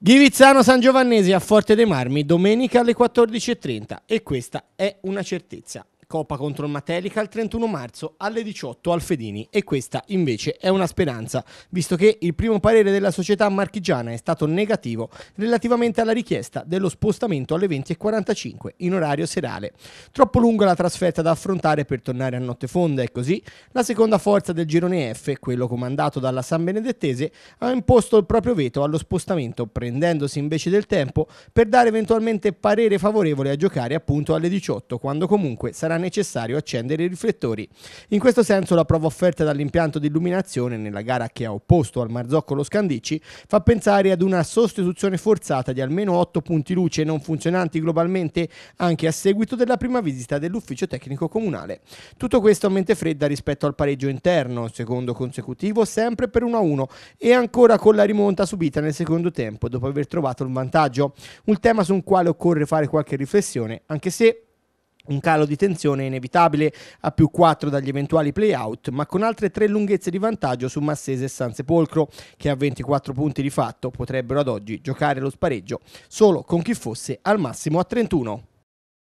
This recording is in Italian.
Ghivizzano San Giovannesi a Forte dei Marmi domenica alle 14.30 e questa è una certezza. Coppa contro il Matelica il 31 marzo alle 18 al Fedini e questa invece è una speranza, visto che il primo parere della società marchigiana è stato negativo relativamente alla richiesta dello spostamento alle 20.45 in orario serale. Troppo lunga la trasferta da affrontare per tornare a notte fonda e così la seconda forza del girone F, quello comandato dalla San Benedettese, ha imposto il proprio veto allo spostamento, prendendosi invece del tempo per dare eventualmente parere favorevole a giocare appunto alle 18, quando comunque saranno necessario accendere i riflettori. In questo senso la prova offerta dall'impianto di illuminazione nella gara che ha opposto al Marzocco Scandici fa pensare ad una sostituzione forzata di almeno 8 punti luce non funzionanti globalmente anche a seguito della prima visita dell'ufficio tecnico comunale. Tutto questo a mente fredda rispetto al pareggio interno, secondo consecutivo sempre per 1-1 e ancora con la rimonta subita nel secondo tempo dopo aver trovato il vantaggio, un tema sul quale occorre fare qualche riflessione, anche se un calo di tensione inevitabile a più 4 dagli eventuali play-out, ma con altre tre lunghezze di vantaggio su Massese e Sansepolcro, che a 24 punti di fatto potrebbero ad oggi giocare lo spareggio solo con chi fosse al massimo a 31.